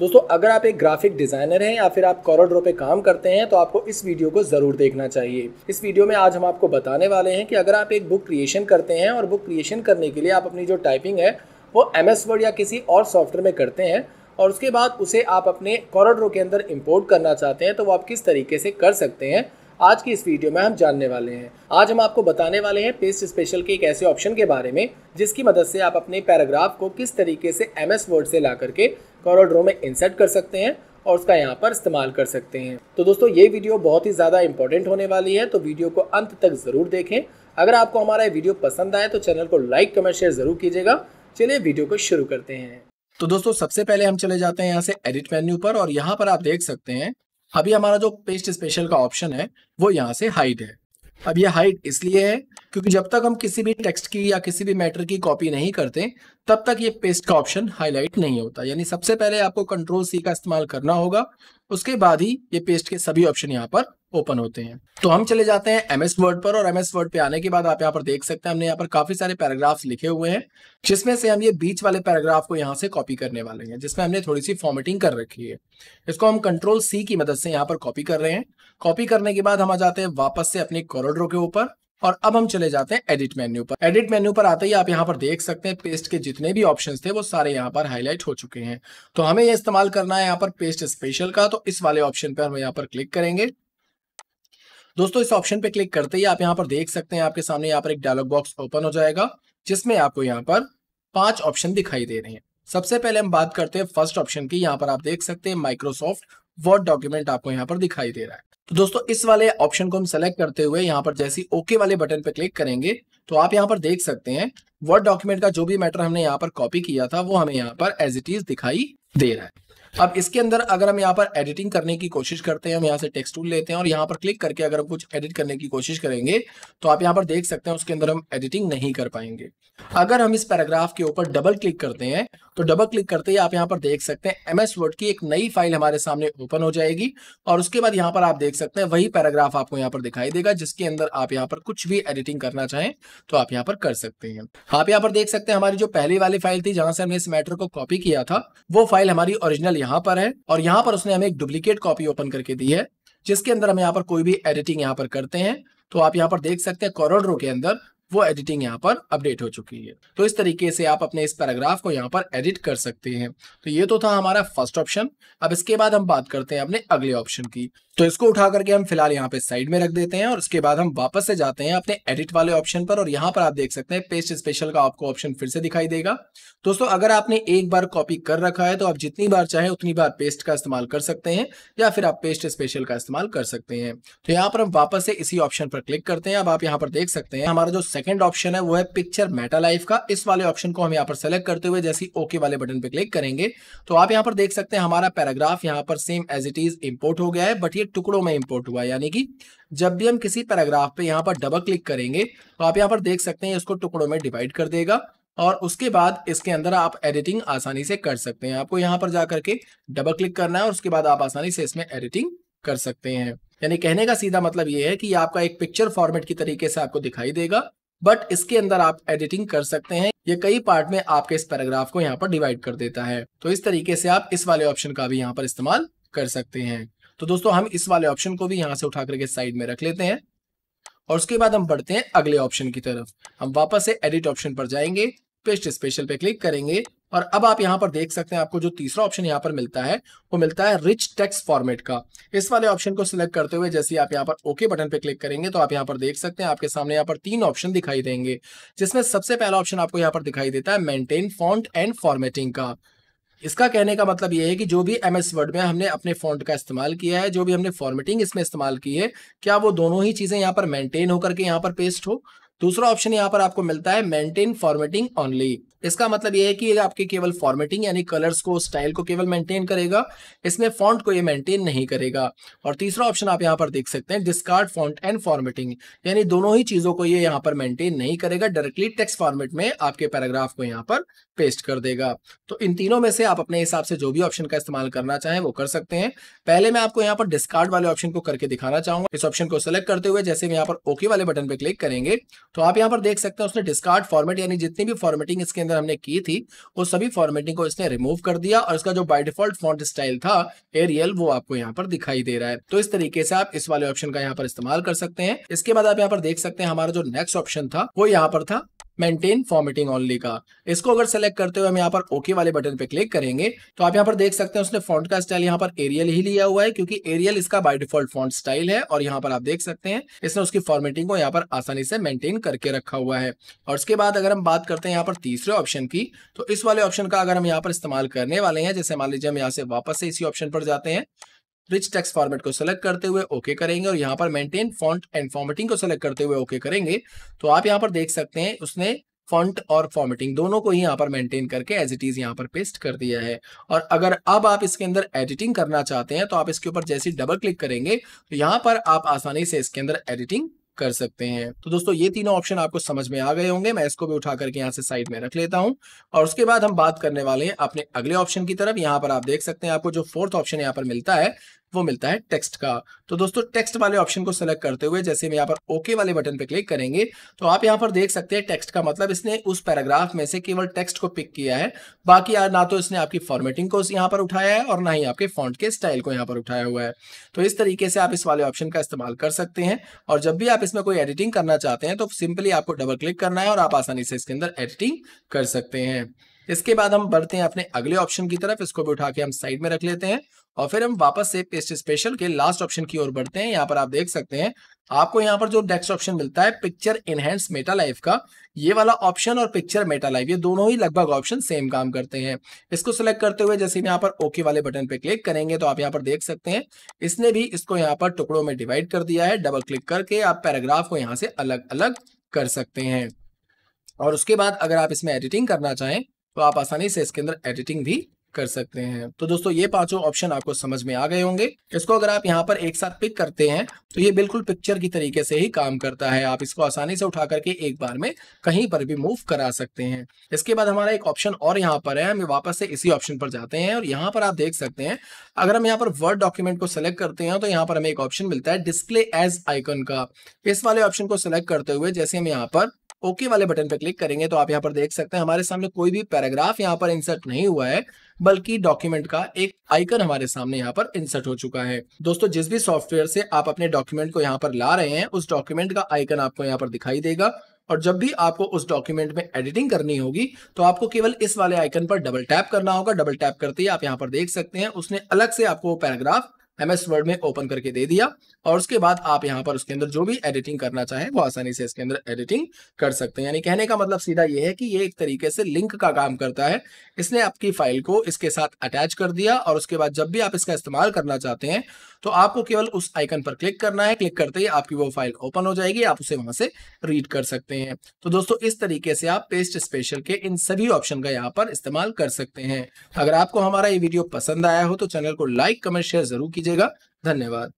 दोस्तों अगर आप एक ग्राफिक डिज़ाइनर हैं या फिर आप कॉरोड्रो पे काम करते हैं तो आपको इस वीडियो को ज़रूर देखना चाहिए इस वीडियो में आज हम आपको बताने वाले हैं कि अगर आप एक बुक क्रिएशन करते हैं और बुक क्रिएशन करने के लिए आप अपनी जो टाइपिंग है वो एम एस वर्ड या किसी और सॉफ्टवेयर में करते हैं और उसके बाद उसे आप अपने कॉरोड्रो के अंदर इम्पोर्ट करना चाहते हैं तो वो आप किस तरीके से कर सकते हैं आज की इस वीडियो में हम जानने वाले हैं आज हम आपको बताने वाले हैं पेस्ट स्पेशल के एक ऐसे ऑप्शन के बारे में जिसकी मदद से आप अपने पैराग्राफ को किस तरीके से एम वर्ड से ला करके कॉलर ड्रो में इंसर्ट कर सकते हैं और उसका यहाँ पर इस्तेमाल कर सकते हैं तो दोस्तों ये वीडियो बहुत ही ज़्यादा इंपॉर्टेंट होने वाली है तो वीडियो को अंत तक ज़रूर देखें अगर आपको हमारा ये वीडियो पसंद आए तो चैनल को लाइक कमेंट शेयर ज़रूर कीजिएगा चलिए वीडियो को शुरू करते हैं तो दोस्तों सबसे पहले हम चले जाते हैं यहाँ से एडिट मेन्यू पर और यहाँ पर आप देख सकते हैं अभी हमारा जो पेस्ट स्पेशल का ऑप्शन है वो यहाँ से हाइड है अब ये हाइट इसलिए है क्योंकि जब तक हम किसी भी टेक्स्ट की या किसी भी मैटर की कॉपी नहीं करते तब तक ये पेस्ट का ऑप्शन हाईलाइट नहीं होता यानी सबसे पहले आपको कंट्रोल सी का इस्तेमाल करना होगा उसके बाद ही ये पेस्ट के सभी ऑप्शन यहाँ पर ओपन होते हैं तो हम चले जाते हैं एमएस वर्ड पर और एमएस वर्ड पे आने के बाद आप यहाँ पर देख सकते हैं हमने यहाँ पर काफी सारे पैराग्राफ्स लिखे हुए हैं जिसमें से हम ये बीच वाले पैराग्राफ को यहाँ से कॉपी करने वाले हैं जिसमें हमने थोड़ी सी फॉर्मेटिंग कर रखी है इसको हम कंट्रोल सी की मदद से यहाँ पर कॉपी कर रहे हैं कॉपी करने के बाद हम आ जाते हैं वापस से अपने कॉरिडोर के ऊपर और अब हम चले जाते हैं एडिट मेन्यू पर एडिट मेन्यू पर आते ही आप यहाँ पर देख सकते हैं पेस्ट के जितने भी ऑप्शन थे वो सारे यहाँ पर हाईलाइट हो चुके हैं तो हमें ये इस्तेमाल करना है यहाँ पर पेस्ट स्पेशल का तो इस वाले ऑप्शन पर हम यहाँ पर क्लिक करेंगे दोस्तों इस ऑप्शन पे क्लिक करते ही आप यहाँ पर देख सकते हैं आपके सामने यहाँ पर एक डायलॉग बॉक्स ओपन हो जाएगा जिसमें आपको यहाँ पर पांच ऑप्शन दिखाई दे रहे हैं सबसे पहले हम बात करते हैं फर्स्ट ऑप्शन की यहाँ पर आप देख सकते हैं माइक्रोसॉफ्ट वर्ड डॉक्यूमेंट आपको यहाँ पर दिखाई दे रहा है तो दोस्तों इस वाले ऑप्शन को हम सेलेक्ट करते हुए यहाँ पर जैसी ओके वाले बटन पर क्लिक करेंगे तो आप यहाँ पर देख सकते हैं वर्ड डॉक्यूमेंट का जो भी मैटर हमने यहाँ पर कॉपी किया था वो हमें यहाँ पर एज इट इज दिखाई दे रहा है अब इसके अंदर अगर हम यहाँ पर एडिटिंग करने की कोशिश करते हैं हम यहाँ से टेक्स्ट टूल लेते हैं और यहाँ पर क्लिक करके अगर हम कुछ एडिट करने की कोशिश करेंगे तो आप यहाँ पर देख सकते हैं उसके अंदर हम एडिटिंग नहीं कर पाएंगे अगर हम इस पैराग्राफ के ऊपर डबल क्लिक करते हैं तो डबल क्लिक करते ही आप यहाँ पर देख सकते हैं एमएस वर्ड की एक नई फाइल हमारे सामने ओपन हो जाएगी और उसके बाद यहाँ पर आप देख सकते हैं वही पैराग्राफ आपको यहाँ पर दिखाई देगा जिसके अंदर आप यहाँ पर कुछ भी एडिटिंग करना चाहें तो आप यहाँ पर कर सकते हैं आप यहाँ पर देख सकते हैं हमारी जो पहली वाली फाइल थी जहां से हमने इस मैटर को कॉपी किया था वो फाइल हमारी ओरिजिनल यहाँ पर है और यहाँ पर उसने हमें एक डुप्लीकेट कॉपी ओपन करके दी है जिसके अंदर हम यहाँ पर कोई भी एडिटिंग यहाँ पर करते हैं तो आप यहाँ पर देख सकते हैं कॉरिडोर के अंदर वो एडिटिंग यहाँ पर अपडेट हो चुकी है तो इस तरीके से आप अपने इस पैराग्राफ को यहाँ पर एडिट कर सकते हैं तो ये तो था हमारा फर्स्ट ऑप्शन अब इसके बाद हम बात करते हैं अपने अगले ऑप्शन की तो इसको उठा करके हम फिलहाल यहाँ पे साइड में रख देते हैं और उसके बाद हम वापस से जाते हैं अपने एडिट वाले ऑप्शन पर और यहाँ पर आप देख सकते हैं पेस्ट स्पेशल का आपको ऑप्शन फिर से दिखाई देगा दोस्तों अगर आपने एक बार कॉपी कर रखा है तो आप जितनी बार चाहे उतनी बार पेस्ट का इस्तेमाल कर सकते हैं या फिर आप पेस्ट स्पेशल का इस्तेमाल कर सकते हैं तो यहाँ पर हम वापस से इसी ऑप्शन पर क्लिक करते हैं अब आप यहाँ पर देख सकते हैं हमारा जो सेकंड ऑप्शन है वो है पिक्चर मेटा लाइफ का इस वाले ऑप्शन को हम यहाँ पर सेलेक्ट करते हुए जैसे ओके वाले बटन पर क्लिक करेंगे तो आप यहाँ पर देख सकते हैं हमारा पैराग्राफ यहाँ पर same as it is import हो गया है बट ये टुकड़ों में इंपोर्ट हुआ यानी कि जब भी हम किसी पैराग्राफ पे यहाँ पर डबल क्लिक करेंगे तो आप यहाँ पर देख सकते हैं इसको टुकड़ों में डिवाइड कर देगा और उसके बाद इसके अंदर आप एडिटिंग आसानी से कर सकते हैं आपको यहाँ पर जा करके डबल क्लिक करना है और उसके बाद आप आसानी से इसमें एडिटिंग कर सकते हैं यानी कहने का सीधा मतलब ये है कि आपका एक पिक्चर फॉर्मेट की तरीके से आपको दिखाई देगा बट इसके अंदर आप एडिटिंग कर सकते हैं ये कई पार्ट में आपके इस पैराग्राफ को यहाँ पर डिवाइड कर देता है तो इस तरीके से आप इस वाले ऑप्शन का भी यहाँ पर इस्तेमाल कर सकते हैं तो दोस्तों हम इस वाले ऑप्शन को भी यहां से उठा करके साइड में रख लेते हैं और उसके बाद हम बढ़ते हैं अगले ऑप्शन की तरफ हम वापस से एडिट ऑप्शन पर जाएंगे पेस्ट स्पेशल पे क्लिक करेंगे और अब आप यहां पर देख सकते हैं आपको जो तीसरा ऑप्शन यहां पर मिलता है वो मिलता है रिच टेक्स्ट फॉर्मेट का इस वाले ऑप्शन को सिलेक्ट करते हुए जैसे आप यहां पर ओके बटन पे क्लिक करेंगे तो आप यहां पर देख सकते हैं आपके सामने यहां पर तीन ऑप्शन दिखाई देंगे जिसमें सबसे पहला ऑप्शन आपको यहां पर दिखाई देता है मेंटेन फॉन्ट एंड फॉर्मेटिंग का इसका कहने का मतलब यह है कि जो भी एम एस वर्ड में हमने अपने फॉन्ट का इस्तेमाल किया है जो भी हमने फॉर्मेटिंग इसमें इस्तेमाल की है क्या वो दोनों ही चीज़ें यहाँ पर मेंटेन होकर के यहाँ पर पेस्ट हो दूसरा ऑप्शन यहाँ पर आपको मिलता है मेंटेन फॉर्मेटिंग ऑनली इसका मतलब यह है कि आपके केवल फॉर्मेटिंग यानी कलर्स को स्टाइल को केवल मेंटेन करेगा इसमें फॉन्ट को ये मेंटेन नहीं करेगा और तीसरा ऑप्शन आप यहाँ पर देख सकते हैं डिस्कार्ड फॉन्ट एंड फॉर्मेटिंग यानी दोनों ही चीज़ों को ये यहाँ पर मेंटेन नहीं करेगा डायरेक्टली टेक्स्ट फॉर्मेट में आपके पैराग्राफ को यहाँ पर पेस्ट कर देगा तो इन तीनों में से आप अपने हिसाब से जो भी ऑप्शन का इस्तेमाल करना चाहें वो कर सकते हैं पहले मैं आपको यहाँ पर डिस्कार्ड वाले ऑप्शन को करके दिखाना चाहूंगा इस ऑप्शन को सिलेक्ट करते हुए जैसे यहाँ पर ओके वाले बटन पर क्लिक करेंगे तो आप यहाँ पर देख सकते हैं उसने डिस्कार्ड फॉर्मेट यानी जितनी भी फॉर्मेटिंग इसके अंदर हमने की थी वो सभी फॉर्मेटिंग को इसने रिमूव कर दिया और इसका जो बाय डिफॉल्ट फॉन्ट स्टाइल था एरियल वो आपको यहाँ पर दिखाई दे रहा है तो इस तरीके से आप इस वाले ऑप्शन का यहाँ पर इस्तेमाल कर सकते हैं इसके बाद आप यहाँ पर देख सकते हैं हमारा जो नेक्स्ट ऑप्शन था वो यहाँ पर था मेंटेन फॉर्मेटिंग ओनली का इसको अगर सेलेक्ट करते हुए हम यहाँ पर ओके वाले बटन पे क्लिक करेंगे तो आप यहाँ पर देख सकते हैं उसने फॉन्ट का स्टाइल यहाँ पर एरियल ही लिया हुआ है क्योंकि एरियल इसका बाय डिफॉल्ट फॉन्ट स्टाइल है और यहाँ पर आप देख सकते हैं इसने उसकी फॉर्मेटिंग को यहाँ पर आसानी से मेंटेन करके रखा हुआ है और उसके बाद अगर हम बात करते हैं यहाँ पर तीसरे ऑप्शन की तो इस वाले ऑप्शन का अगर हम यहाँ पर इस्तेमाल करने वाले हैं जैसे मान लीजिए हम यहाँ से वापस से इसी ऑप्शन पर जाते हैं रिच टेक्स फॉर्मेट को सिलेक्ट करते हुए ओके okay करेंगे और यहाँ पर मेंटेन फॉन्ट एंड फॉर्मेटिंग को सिलेक्ट करते हुए ओके okay करेंगे तो आप यहाँ पर देख सकते हैं उसने फॉन्ट और फॉर्मेटिंग दोनों को ही यहाँ पर मेंटेन करके एज इट इज यहाँ पर पेस्ट कर दिया है और अगर अब आप इसके अंदर एडिटिंग करना चाहते हैं तो आप इसके ऊपर जैसे डबल क्लिक करेंगे तो यहाँ पर आप आसानी से इसके अंदर एडिटिंग कर सकते हैं तो दोस्तों ये तीनों ऑप्शन आपको समझ में आ गए होंगे मैं इसको भी उठा करके यहाँ से साइड में रख लेता हूँ और उसके बाद हम बात करने वाले हैं अपने अगले ऑप्शन की तरफ यहाँ पर आप देख सकते हैं आपको जो फोर्थ ऑप्शन यहाँ पर मिलता है वो मिलता है टेक्स्ट का तो दोस्तों टेक्स्ट वाले ऑप्शन को सेलेक्ट करते हुए जैसे हम यहाँ पर ओके वाले बटन पर क्लिक करेंगे तो आप यहाँ पर देख सकते हैं टेक्स्ट का मतलब इसने उस पैराग्राफ में से केवल टेक्स्ट को पिक किया है बाकी ना तो इसने आपकी फॉर्मेटिंग को यहाँ पर उठाया है और ना ही आपके फॉन्ट के स्टाइल को यहाँ पर उठाया हुआ है तो इस तरीके से आप इस वाले ऑप्शन का इस्तेमाल कर सकते हैं और जब भी आप इसमें कोई एडिटिंग करना चाहते हैं तो सिंपली आपको डबल क्लिक करना है और आप आसानी से इसके अंदर एडिटिंग कर सकते हैं इसके बाद हम बढ़ते हैं अपने अगले ऑप्शन की तरफ इसको भी उठा के हम साइड में रख लेते हैं और फिर हम वापस से पेस्ट स्पेशल के लास्ट ऑप्शन की ओर बढ़ते हैं यहाँ पर आप देख सकते हैं आपको यहाँ पर जो नेक्स्ट ऑप्शन मिलता है पिक्चर इनहेंस मेटा लाइफ का ये वाला ऑप्शन और पिक्चर मेटा लाइफ ये दोनों ही लगभग ऑप्शन सेम काम करते हैं इसको सिलेक्ट करते हुए जैसे यहाँ पर ओके वाले बटन पे क्लिक करेंगे तो आप यहाँ पर देख सकते हैं इसने भी इसको यहाँ पर टुकड़ों में डिवाइड कर दिया है डबल क्लिक करके आप पैराग्राफ को यहाँ से अलग अलग कर सकते हैं और उसके बाद अगर आप इसमें एडिटिंग करना चाहें तो आप आसानी से इसके अंदर एडिटिंग भी कर सकते हैं तो दोस्तों ये पांचों ऑप्शन आपको समझ में आ गए होंगे इसको अगर आप यहाँ पर एक साथ पिक करते हैं तो ये बिल्कुल पिक्चर की तरीके से ही काम करता है आप इसको आसानी से उठा करके एक बार में कहीं पर भी मूव करा सकते हैं इसके बाद हमारा एक ऑप्शन और यहाँ पर है हम वापस से इसी ऑप्शन पर जाते हैं और यहाँ पर आप देख सकते हैं अगर हम यहाँ पर वर्ड डॉक्यूमेंट को सिलेक्ट करते हैं तो यहाँ पर हमें एक ऑप्शन मिलता है डिस्प्ले एज आइकन का इस वाले ऑप्शन को सिलेक्ट करते हुए जैसे हम यहाँ पर ओके वाले बटन पर क्लिक करेंगे तो आप यहाँ पर देख सकते हैं हमारे सामने कोई भी पैराग्राफ यहाँ पर इंसर्ट नहीं हुआ है बल्कि डॉक्यूमेंट का एक आइकन हमारे सामने यहाँ पर इंसर्ट हो चुका है दोस्तों जिस भी सॉफ्टवेयर से आप अपने डॉक्यूमेंट को यहाँ पर ला रहे हैं उस डॉक्यूमेंट का आइकन आपको यहाँ पर दिखाई देगा और जब भी आपको उस डॉक्यूमेंट में एडिटिंग करनी होगी तो आपको केवल इस वाले आइकन पर डबल टैप करना होगा डबल टैप करते ही आप यहाँ पर देख सकते हैं उसने अलग से आपको पैराग्राफ एमएस वर्ड में ओपन करके दे दिया और उसके बाद आप यहाँ पर उसके अंदर जो भी एडिटिंग करना चाहे वो आसानी से इसके अंदर एडिटिंग कर सकते हैं यानी कहने का मतलब सीधा ये है कि ये एक तरीके से लिंक का काम करता है इसने आपकी फाइल को इसके साथ अटैच कर दिया और उसके बाद जब भी आप इसका इस्तेमाल करना चाहते हैं तो आपको केवल उस आइकन पर क्लिक करना है क्लिक करते ही आपकी वो फाइल ओपन हो जाएगी आप उसे वहां से रीड कर सकते हैं तो दोस्तों इस तरीके से आप पेस्ट स्पेशल के इन सभी ऑप्शन का यहाँ पर इस्तेमाल कर सकते हैं अगर आपको हमारा ये वीडियो पसंद आया हो तो चैनल को लाइक कमेंट शेयर जरूर कीजिए कीजिएगा धन्यवाद